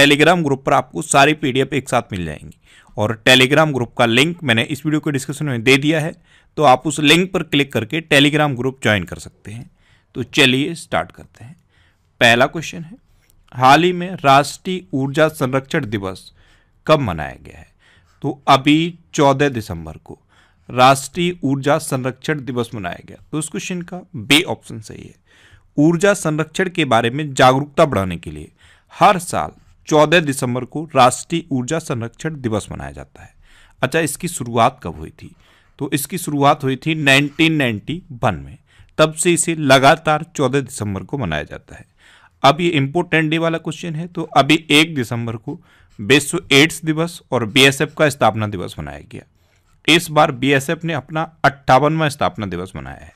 Telegram group पर आपको सारी पी एक साथ मिल जाएंगी और टेलीग्राम ग्रुप का लिंक मैंने इस वीडियो के डिस्क्रिप्शन में दे दिया है तो आप उस लिंक पर क्लिक करके टेलीग्राम ग्रुप ज्वाइन कर सकते हैं तो चलिए स्टार्ट करते हैं पहला क्वेश्चन है हाल ही में राष्ट्रीय ऊर्जा संरक्षण दिवस कब मनाया गया है तो अभी चौदह दिसंबर को राष्ट्रीय ऊर्जा संरक्षण दिवस मनाया गया तो इस क्वेश्चन का बे ऑप्शन सही है ऊर्जा संरक्षण के बारे में जागरूकता बढ़ाने के लिए हर साल 14 दिसंबर को राष्ट्रीय ऊर्जा संरक्षण दिवस मनाया जाता है अच्छा इसकी शुरुआत कब हुई थी तो इसकी शुरुआत हुई थी 1991 में तब से इसे लगातार 14 दिसंबर को मनाया जाता है अब ये इम्पोर्टेंट डे वाला क्वेश्चन है तो अभी एक दिसंबर को विश्व एड्स दिवस और बीएसएफ का स्थापना दिवस मनाया गया इस बार बीएसएफ ने अपना अट्ठावनवा स्थापना दिवस मनाया है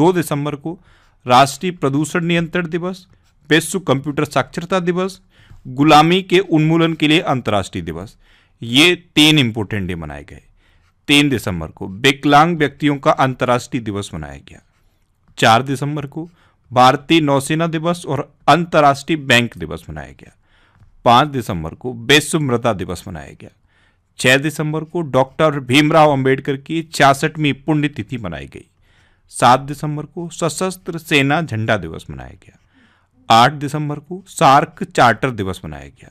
दो दिसंबर को राष्ट्रीय प्रदूषण नियंत्रण दिवस विश्व कंप्यूटर साक्षरता दिवस गुलामी के उन्मूलन के लिए अंतर्राष्ट्रीय दिवस ये तीन इंपोर्टेंट डे मनाए गए तीन दिसंबर को विकलांग व्यक्तियों का अंतर्राष्ट्रीय दिवस मनाया गया चार दिसंबर को भारतीय नौसेना दिवस और अंतर्राष्ट्रीय बैंक दिवस मनाया गया पाँच दिसंबर को विश्व मृदा दिवस मनाया गया छः दिसंबर को डॉक्टर भीमराव अंबेडकर की छियासठवीं पुण्यतिथि मनाई गई सात दिसंबर को सशस्त्र सेना झंडा दिवस मनाया गया आठ दिसंबर को सार्क चार्टर दिवस मनाया गया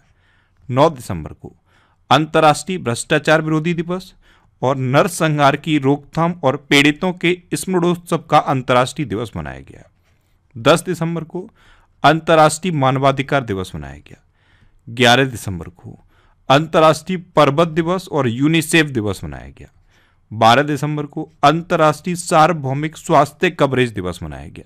नौ दिसंबर को अंतर्राष्ट्रीय भ्रष्टाचार विरोधी दिवस और नरसंहार की रोकथाम और पीड़ितों के स्मरणोत्सव का अंतर्राष्ट्रीय दिवस मनाया गया 10 दिसंबर को अंतर्राष्ट्रीय मानवाधिकार दिवस मनाया गया 11 दिसंबर को अंतर्राष्ट्रीय पर्वत दिवस और यूनिसेफ दिवस मनाया गया 12 दिसंबर को अंतर्राष्ट्रीय सार्वभौमिक स्वास्थ्य कवरेज दिवस मनाया गया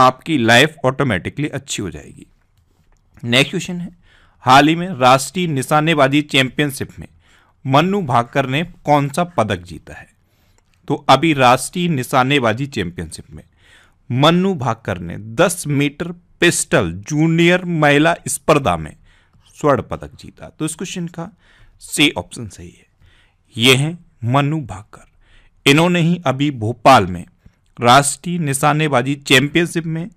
आपकी लाइफ ऑटोमेटिकली अच्छी हो जाएगी नेक्स्ट क्वेश्चन है हाल ही में राष्ट्रीय निशानेबाजी चैंपियनशिप में मन्नू भाकर ने कौन सा पदक जीता है तो अभी राष्ट्रीय निशानेबाजी चैंपियनशिप में मन्नू भाकर ने 10 मीटर पिस्टल जूनियर महिला स्पर्धा में स्वर्ण पदक जीता तो इस क्वेश्चन का सी ऑप्शन सही है यह है मनु भाकर इन्होंने ही अभी भोपाल में राष्ट्रीय निशानेबाजी चैंपियनशिप में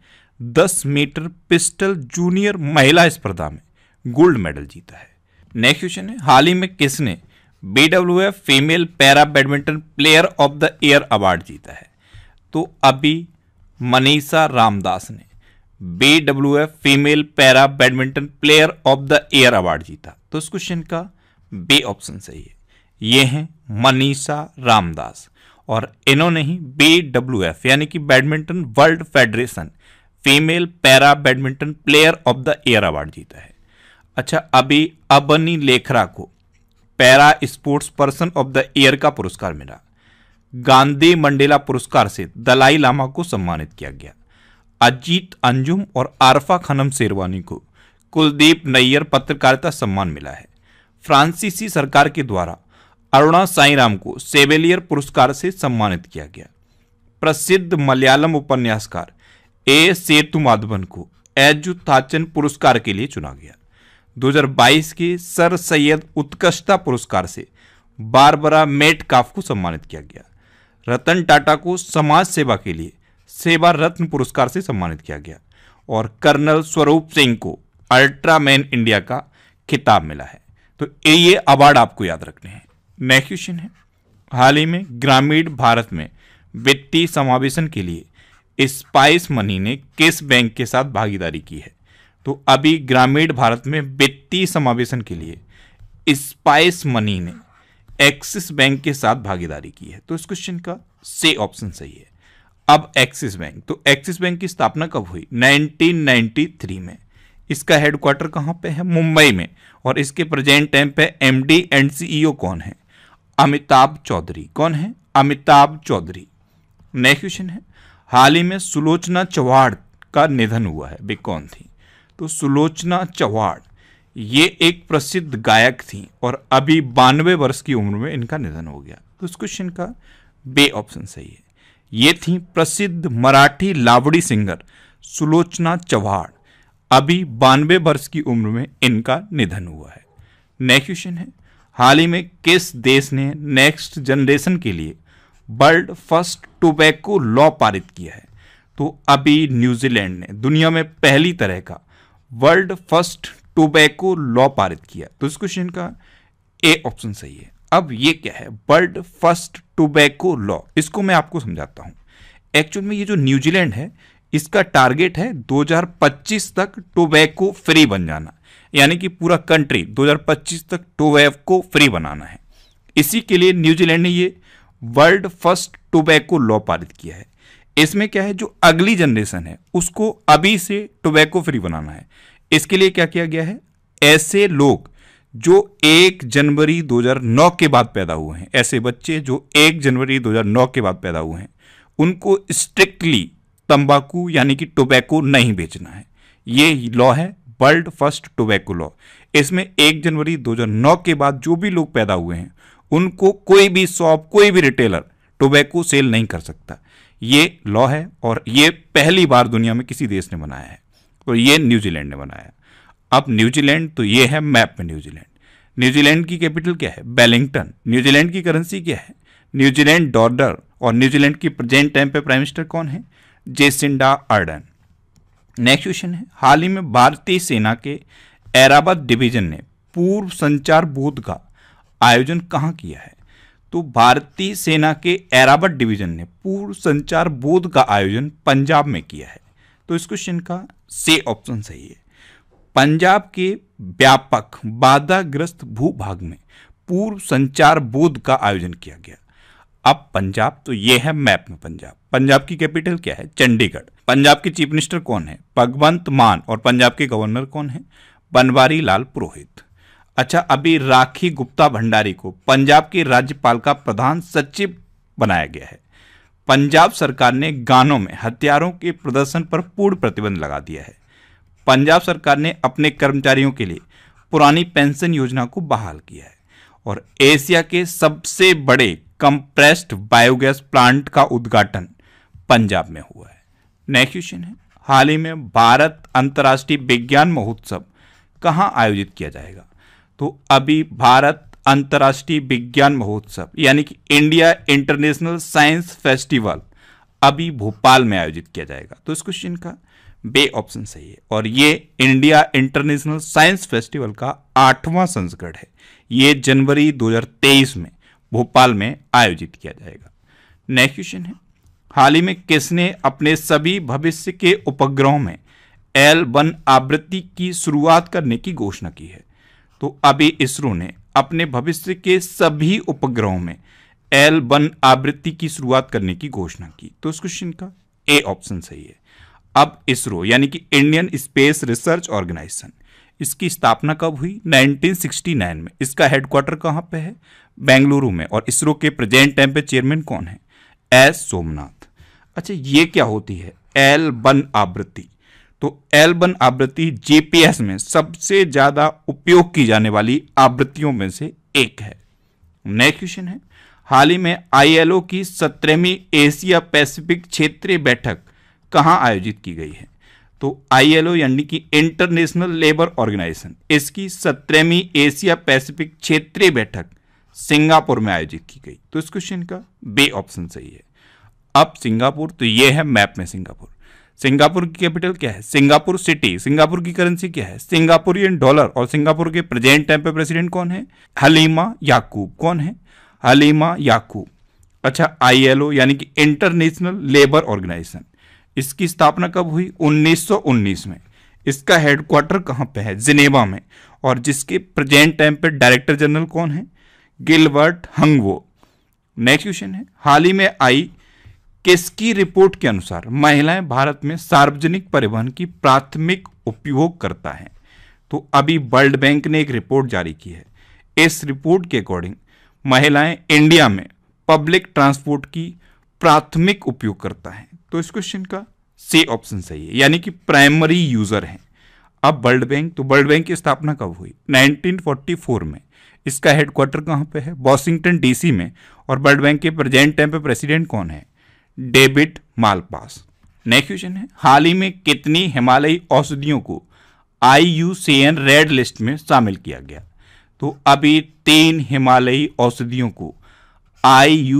10 मीटर पिस्टल जूनियर महिला स्पर्धा में गोल्ड मेडल जीता है नेक्स्ट क्वेश्चन है हाल ही में किसने B W F female para badminton player of the year award जीता है तो अभी मनीषा रामदास ने B W F female para badminton player of the year award जीता तो इस क्वेश्चन का बी ऑप्शन सही है ये हैं मनीषा रामदास और इन्होंने ही बी डब्ल्यू एफ यानी कि badminton world federation female para badminton player of the year award जीता है अच्छा अभी अबनी लेखरा को para sports person of the year का पुरस्कार मिला गांधी मंडेला पुरस्कार से दलाई लामा को सम्मानित किया गया अजीत अंजुम और आरफा खनम शेरवानी को कुलदीप नैयर पत्रकारिता सम्मान मिला है फ्रांसीसी सरकार के द्वारा अरुणा साईराम को सेवेलियर पुरस्कार से सम्मानित किया गया प्रसिद्ध मलयालम उपन्यासकार ए सेतु माधवन को एजु थाचन पुरस्कार के लिए चुना गया 2022 के सर सैयद उत्कृष्टता पुरस्कार से बारबरा मेट काफ को सम्मानित किया गया रतन टाटा को समाज सेवा के लिए सेवा रत्न पुरस्कार से सम्मानित किया गया और कर्नल स्वरूप सिंह को अल्ट्रामैन इंडिया का खिताब मिला है तो ये अवार्ड आपको याद रखने हैं मैक्यूशन क्वेश्चन है हाल ही में ग्रामीण भारत में वित्तीय समावेशन के लिए स्पाइस मनी ने किस बैंक के साथ भागीदारी की है तो अभी ग्रामीण भारत में वित्तीय समावेशन के लिए स्पाइस मनी ने एक्सिस बैंक के साथ भागीदारी की है तो इस क्वेश्चन का से ऑप्शन सही है अब एक्सिस बैंक तो एक्सिस बैंक की स्थापना कब हुई 1993 में इसका हेडक्वार्टर कहाँ पे है मुंबई में और इसके प्रेजेंट टाइम पे एमडी एंड सीईओ कौन है अमिताभ चौधरी कौन है अमिताभ चौधरी नेक्स्ट क्वेश्चन है हाल ही में सुलोचना चौहान का निधन हुआ है वे कौन थी तो सुलोचना चौहान ये एक प्रसिद्ध गायक थी और अभी बानवे वर्ष की उम्र में इनका निधन हो गया तो इस क्वेश्चन का बे ऑप्शन सही है ये थी प्रसिद्ध मराठी लावड़ी सिंगर सुलोचना चौहान अभी बानवे वर्ष की उम्र में इनका निधन हुआ है नेक्स्ट क्वेश्चन है हाल ही में किस देश ने नेक्स्ट जनरेशन के लिए वर्ल्ड फर्स्ट टोबैको लॉ पारित किया है तो अभी न्यूजीलैंड ने दुनिया में पहली तरह का वर्ल्ड फर्स्ट टोबैको लॉ पारित किया तो इस क्वेश्चन का ए ऑप्शन सही है अब ये क्या है वर्ल्ड फर्स्ट टोबैको लॉ इसको मैं आपको समझाता हूँ एक्चुअल में ये जो न्यूजीलैंड है इसका टारगेट है 2025 तक टोबैको फ्री बन जाना यानी कि पूरा कंट्री 2025 तक टोबैक को फ्री बनाना है इसी के लिए न्यूजीलैंड ने ये वर्ल्ड फर्स्ट टोबैको लॉ पारित किया है इसमें क्या है जो अगली जनरेशन है उसको अभी से टोबैको फ्री बनाना है इसके लिए क्या किया गया है ऐसे लोग जो 1 जनवरी 2009 के बाद पैदा हुए हैं ऐसे बच्चे जो 1 जनवरी 2009 के बाद पैदा हुए हैं उनको स्ट्रिक्टली तंबाकू यानी कि टोबैको नहीं बेचना है ये लॉ है वर्ल्ड फर्स्ट टोबैको लॉ इसमें एक जनवरी 2009 के बाद जो भी लोग पैदा हुए हैं उनको कोई भी शॉप कोई भी रिटेलर टोबैको सेल नहीं कर सकता ये लॉ है और ये पहली बार दुनिया में किसी देश ने बनाया है तो ये न्यूजीलैंड ने बनाया अब न्यूजीलैंड तो ये है मैप में न्यूजीलैंड न्यूजीलैंड की कैपिटल क्या है बेलिंगटन न्यूजीलैंड की करेंसी क्या है न्यूजीलैंड डॉर्डर और न्यूजीलैंड की प्रेजेंट टाइम पे प्राइम मिनिस्टर कौन है जेसिंडा आर्डन नेक्स्ट क्वेश्चन है हाल ही में भारतीय सेना के एराबाद डिवीजन ने पूर्व संचार बूथ का आयोजन कहाँ किया है तो भारतीय सेना के एराबाद डिवीजन ने पूर्व संचार बोध का आयोजन पंजाब में किया है तो इस क्वेश्चन का से ऑप्शन सही है पंजाब के व्यापक बाधाग्रस्त भूभाग में पूर्व संचार बोध का आयोजन किया गया अब पंजाब तो ये है मैप में पंजाब पंजाब की कैपिटल क्या है चंडीगढ़ पंजाब के चीफ मिनिस्टर कौन है भगवंत मान और पंजाब के गवर्नर कौन है बनवारी लाल पुरोहित अच्छा अभी राखी गुप्ता भंडारी को पंजाब के राज्यपाल का प्रधान सचिव बनाया गया है पंजाब सरकार ने गानों में हथियारों के प्रदर्शन पर पूर्ण प्रतिबंध लगा दिया है पंजाब सरकार ने अपने कर्मचारियों के लिए पुरानी पेंशन योजना को बहाल किया है और एशिया के सबसे बड़े कंप्रेस्ड बायोगैस प्लांट का उद्घाटन पंजाब में हुआ है नेक्स्ट क्वेश्चन है हाल ही में भारत अंतर्राष्ट्रीय विज्ञान महोत्सव कहाँ आयोजित किया जाएगा तो अभी भारत अंतर्राष्ट्रीय विज्ञान महोत्सव यानी कि इंडिया इंटरनेशनल साइंस फेस्टिवल अभी भोपाल में आयोजित किया जाएगा तो इस क्वेश्चन का बे ऑप्शन सही है और ये इंडिया इंटरनेशनल साइंस फेस्टिवल का आठवां संस्करण है ये जनवरी 2023 में भोपाल में आयोजित किया जाएगा नेक्स्ट क्वेश्चन है हाल ही में किसने अपने सभी भविष्य के उपग्रहों में एल वन आवृत्ति की शुरुआत करने की घोषणा की है तो अभी इसरो ने अपने भविष्य के सभी उपग्रहों में एल वन आवृत्ति की शुरुआत करने की घोषणा की तो इस क्वेश्चन का ए ऑप्शन सही है अब इसरो यानी कि इंडियन स्पेस रिसर्च ऑर्गेनाइजेशन इसकी स्थापना कब हुई 1969 में इसका हेडक्वार्टर कहाँ पे है बेंगलुरु में और इसरो के प्रेजेंट टाइम पे चेयरमैन कौन है एस सोमनाथ अच्छा ये क्या होती है एल बन आवृत्ति तो एल बन आवृत्ति जीपीएस में सबसे ज़्यादा उपयोग की जाने वाली आवृत्तियों में से एक है नेक्स्ट क्वेश्चन है हाल ही में आईएलओ की सत्रहवीं एशिया पैसिफिक क्षेत्रीय बैठक कहाँ आयोजित की गई है तो आईएलओ यानी कि इंटरनेशनल लेबर ऑर्गेनाइजेशन इसकी सत्रहवीं एशिया पैसिफिक क्षेत्रीय बैठक सिंगापुर में आयोजित की गई तो इस क्वेश्चन का बे ऑप्शन सही है अब सिंगापुर तो यह है मैप में सिंगापुर सिंगापुर की कैपिटल क्या है सिंगापुर सिटी सिंगापुर की करेंसी क्या है सिंगापुरियन डॉलर और सिंगापुर के प्रेजेंट टाइम पे प्रेसिडेंट कौन है हलीमा याकूब कौन है हलीमा याकूब अच्छा आईएलओ यानी कि इंटरनेशनल लेबर ऑर्गेनाइजेशन इसकी स्थापना कब हुई 1919 में इसका हेडक्वार्टर कहाँ पे है जिनेवा में और जिसके प्रेजेंट टाइम पे डायरेक्टर जनरल कौन है गिलबर्ट हंगवो नेक्स्ट क्वेश्चन है हाल ही में आई किसकी रिपोर्ट के अनुसार महिलाएं भारत में सार्वजनिक परिवहन की प्राथमिक उपयोग करता है तो अभी वर्ल्ड बैंक ने एक रिपोर्ट जारी की है इस रिपोर्ट के अकॉर्डिंग महिलाएं इंडिया में पब्लिक ट्रांसपोर्ट की प्राथमिक उपयोग करता है तो इस क्वेश्चन का से ऑप्शन सही है यानी कि प्राइमरी यूजर हैं अब वर्ल्ड बैंक तो वर्ल्ड बैंक की स्थापना कब हुई 1944 में इसका हेडक्वार्टर कहाँ पे है वॉशिंगटन डीसी में और वर्ल्ड बैंक के प्रेजेंट टाइम पे प्रेसिडेंट कौन है डेविड मालपास नेक्स्ट क्वेश्चन है हाल ही में कितनी हिमालयी औषधियों को आई रेड लिस्ट में शामिल किया गया तो अभी तीन हिमालयी औषधियों को आई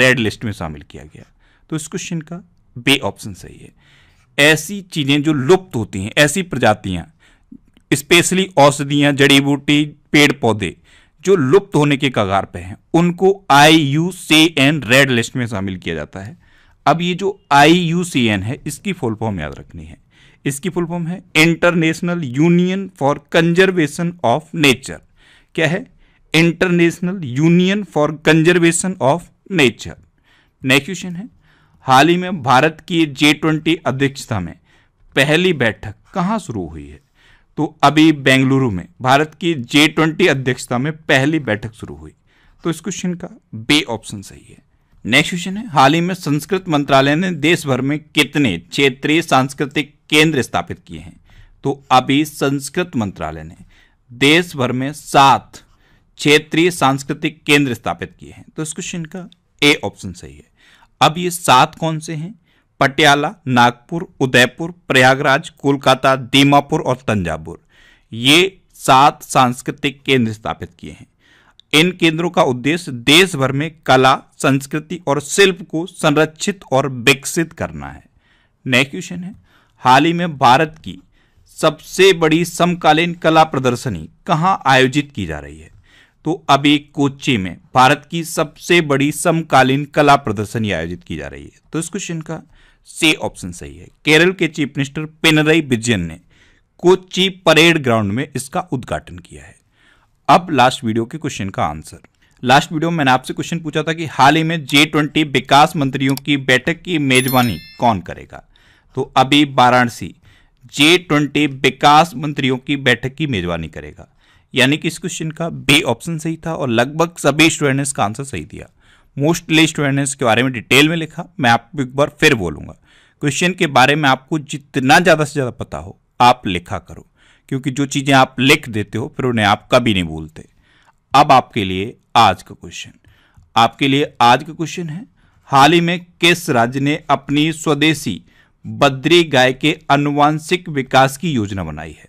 रेड लिस्ट में शामिल किया गया तो इस क्वेश्चन का बे ऑप्शन सही है ऐसी चीज़ें जो लुप्त होती हैं ऐसी प्रजातियाँ स्पेशली औषधियाँ जड़ी बूटी पेड़ पौधे जो लुप्त होने के कगार पे हैं उनको I U C N red list में शामिल किया जाता है अब ये जो आई यू सी एन है इसकी फुल फॉर्म याद रखनी है इसकी फुल फॉर्म है International Union for Conservation of Nature क्या है International Union for Conservation of Nature next question है हाल ही में भारत की जे ट्वेंटी अध्यक्षता में पहली बैठक कहाँ शुरू हुई है तो अभी बेंगलुरु में भारत की जे ट्वेंटी अध्यक्षता में पहली बैठक शुरू हुई तो इस क्वेश्चन का बे ऑप्शन सही है नेक्स्ट क्वेश्चन है हाल ही में संस्कृत मंत्रालय ने देश भर में कितने क्षेत्रीय सांस्कृतिक केंद्र स्थापित किए हैं तो अभी संस्कृत मंत्रालय ने देश भर में सात क्षेत्रीय सांस्कृतिक केंद्र स्थापित किए हैं तो इस क्वेश्चन का ए ऑप्शन सही है अब ये सात कौन से हैं पटियाला नागपुर उदयपुर प्रयागराज कोलकाता दीमापुर और तंजावुर ये सात सांस्कृतिक केंद्र स्थापित किए हैं इन केंद्रों का उद्देश्य देश भर में कला संस्कृति और शिल्प को संरक्षित और विकसित करना है नेक्स्ट क्वेश्चन है हाल ही में भारत की सबसे बड़ी समकालीन कला प्रदर्शनी कहाँ आयोजित की जा रही है तो अभी कोच्चि में भारत की सबसे बड़ी समकालीन कला प्रदर्शनी आयोजित की जा रही है तो इस क्वेश्चन का से ऑप्शन सही है केरल के चीफ मिनिस्टर पिनरई विजयन ने कोच्चि परेड ग्राउंड में इसका उद्घाटन किया है अब लास्ट वीडियो के क्वेश्चन का आंसर लास्ट वीडियो में मैंने आपसे क्वेश्चन पूछा था कि हाल ही में जे ट्वेंटी विकास मंत्रियों की बैठक की मेजबानी कौन करेगा तो अभी वाराणसी जे ट्वेंटी विकास मंत्रियों की बैठक की मेजबानी करेगा यानी कि इस क्वेश्चन का बी ऑप्शन सही था और लगभग सभी स्टूडेंट ने इसका आंसर सही दिया मोस्टली स्टूडेंट ने इसके बारे में डिटेल में लिखा मैं आपको एक बार फिर बोलूंगा क्वेश्चन के बारे में आपको जितना ज़्यादा से ज़्यादा पता हो आप लिखा करो क्योंकि जो चीज़ें आप लिख देते हो फिर उन्हें आप कभी नहीं भूलते अब आपके लिए आज का क्वेश्चन आपके लिए आज का क्वेश्चन है हाल ही में किस राज्य ने अपनी स्वदेशी बद्री गाय के अनुवांशिक विकास की योजना बनाई है